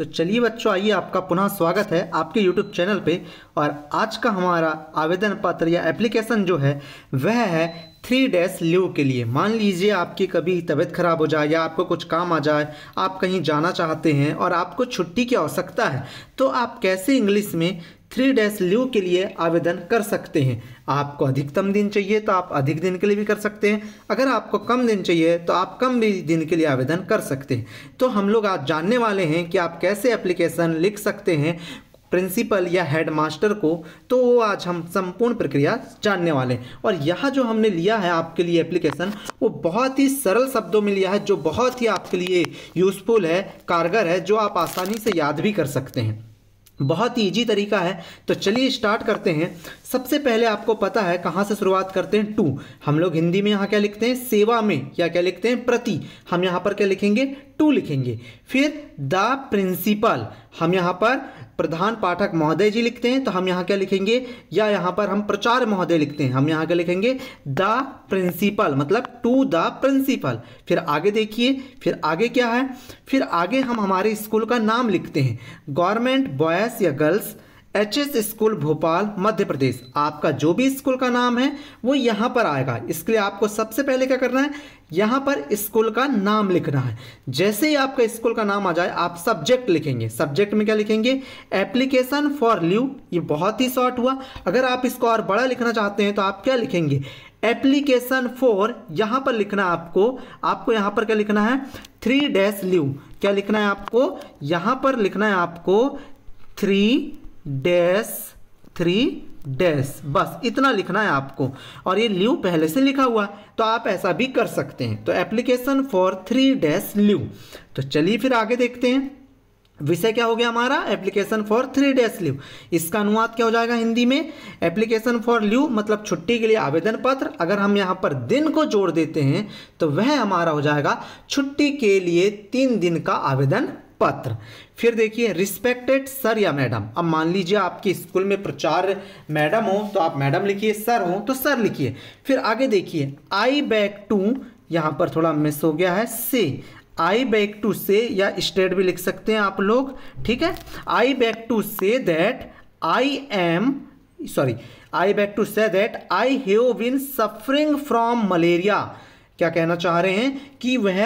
तो चलिए बच्चों आइए आपका पुनः स्वागत है आपके YouTube चैनल पे और आज का हमारा आवेदन पत्र या एप्लीकेशन जो है वह है थ्री डेज लीव के लिए मान लीजिए आपकी कभी तबीयत खराब हो जाए या आपको कुछ काम आ जाए आप कहीं जाना चाहते हैं और आपको छुट्टी की आवश्यकता है तो आप कैसे इंग्लिश में थ्री डेज लीव के लिए आवेदन कर सकते हैं आपको अधिकतम दिन चाहिए तो आप अधिक दिन के लिए भी कर सकते हैं अगर आपको कम दिन चाहिए तो आप कम भी दिन के लिए आवेदन कर सकते हैं तो हम लोग आज जानने वाले हैं कि आप कैसे एप्लीकेशन लिख सकते हैं प्रिंसिपल या हेडमास्टर को तो वो आज हम संपूर्ण प्रक्रिया जानने वाले हैं और यह जो हमने लिया है आपके लिए एप्लीकेशन वो बहुत ही सरल शब्दों में लिया है जो बहुत ही आपके लिए यूज़फुल है कारगर है जो आप आसानी से याद भी कर सकते हैं बहुत ही ईजी तरीका है तो चलिए स्टार्ट करते हैं सबसे पहले आपको पता है कहाँ से शुरुआत करते हैं टू हम लोग हिंदी में यहाँ क्या लिखते हैं सेवा में या क्या लिखते हैं प्रति हम यहाँ पर क्या लिखेंगे टू लिखेंगे फिर द प्रिंसिपल हम यहाँ पर प्रधान पाठक महोदय जी लिखते हैं तो हम यहाँ क्या लिखेंगे या यहाँ पर हम प्रचार महोदय लिखते हैं हम यहाँ क्या लिखेंगे द प्रिंसिपल मतलब टू द प्रिंसिपल फिर आगे देखिए फिर आगे क्या है फिर आगे हम हमारे स्कूल का नाम लिखते हैं गवर्नमेंट बॉयज़ या girls H S school Bhopal Madhya Pradesh आपका जो भी स्कूल का नाम है वो यहाँ पर आएगा इसके लिए आपको सबसे पहले क्या करना है यहाँ पर स्कूल का नाम लिखना है जैसे ही आपका स्कूल का नाम आ जाए आप सब्जेक्ट लिखेंगे सब्जेक्ट में क्या लिखेंगे एप्लीकेशन फॉर लीव ये बहुत ही शॉर्ट हुआ अगर आप इसको और बड़ा लिखना चाहते हैं तो आप क्या लिखेंगे एप्लीकेशन फॉर यहाँ पर लिखना आपको आपको यहाँ पर क्या लिखना है थ्री डैश लीव क्या लिखना है आपको यहाँ पर लिखना है आपको थ्री डैश थ्री डैश बस इतना लिखना है आपको और ये ल्यू पहले से लिखा हुआ तो आप ऐसा भी कर सकते हैं तो application for three days leave तो चलिए फिर आगे देखते हैं विषय क्या हो गया हमारा application for three days leave इसका अनुवाद क्या हो जाएगा हिंदी में एप्लीकेशन फॉर लीव मतलब छुट्टी के लिए आवेदन पत्र अगर हम यहाँ पर दिन को जोड़ देते हैं तो वह हमारा हो जाएगा छुट्टी के लिए तीन दिन का आवेदन पत्र फिर देखिए रिस्पेक्टेड सर या मैडम अब मान लीजिए आपके स्कूल में प्रचार मैडम हो तो आप मैडम लिखिए सर हो तो सर लिखिए फिर आगे देखिए आई बैक टू यहाँ पर थोड़ा मिस हो गया है से आई बैक टू से या स्टेट भी लिख सकते हैं आप लोग ठीक है I beg to say that I am sorry I beg to say that I have been suffering from malaria क्या कहना चाह रहे हैं कि वह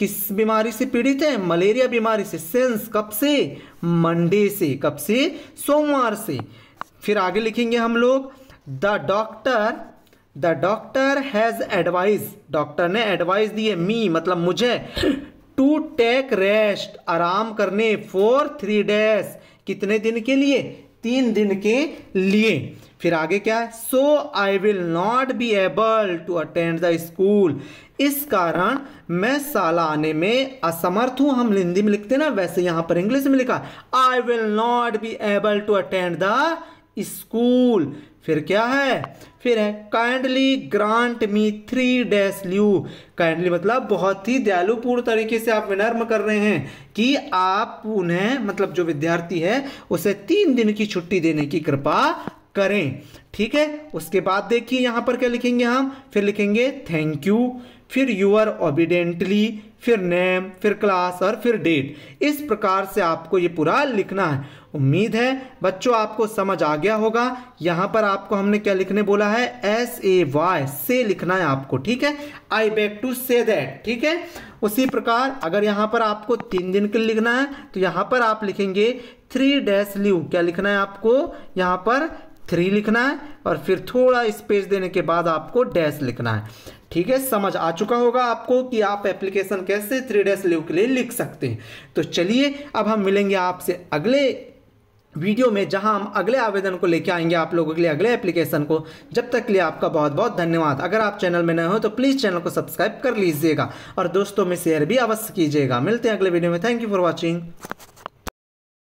किस बीमारी से पीड़ित है मलेरिया बीमारी से सेंस कब से मंडे से कब से सोमवार से फिर आगे लिखेंगे हम लोग the doctor the doctor has advise doctor ने एडवाइस दी है मी मतलब मुझे टू टेक रेस्ट आराम करने फॉर थ्री डेज कितने दिन के लिए तीन दिन के लिए फिर आगे क्या है so I will not be able to attend the school इस कारण मैं साला आने में असमर्थ हूं हम हिंदी में लिखते ना वैसे यहां पर इंग्लिश में लिखा I will not be able to attend the school फिर क्या है फिर है kindly grant me three days leave kindly मतलब बहुत ही दयालुपूर्ण तरीके से आप विनर्म कर रहे हैं कि आप उन्हें मतलब जो विद्यार्थी है उसे तीन दिन की छुट्टी देने की कृपा करें ठीक है उसके बाद देखिए यहां पर क्या लिखेंगे हम फिर लिखेंगे थैंक यू फिर यूअर ओबिडेंटली फिर नेम फिर क्लास और फिर डेट इस प्रकार से आपको ये पूरा लिखना है उम्मीद है बच्चों आपको समझ आ गया होगा यहाँ पर आपको हमने क्या लिखने बोला है एस ए वाई से लिखना है आपको ठीक है I beg to say that ठीक है उसी प्रकार अगर यहाँ पर आपको तीन दिन के लिखना है तो यहाँ पर आप लिखेंगे थ्री डैश ल्यू क्या लिखना है आपको यहाँ पर थ्री लिखना है और फिर थोड़ा स्पेस देने के बाद आपको डैश लिखना है ठीक है समझ आ चुका होगा आपको कि आप एप्लीकेशन कैसे थ्री डेज लीव के लिए लिख सकते हैं तो चलिए अब हम मिलेंगे आपसे अगले वीडियो में जहां हम अगले आवेदन को लेकर आएंगे आप लोगों के लिए अगले एप्लीकेशन को जब तक के लिए आपका बहुत बहुत धन्यवाद अगर आप चैनल में नए हो तो प्लीज़ चैनल को सब्सक्राइब कर लीजिएगा और दोस्तों में शेयर भी अवश्य कीजिएगा मिलते हैं अगले वीडियो में थैंक यू फॉर वॉचिंग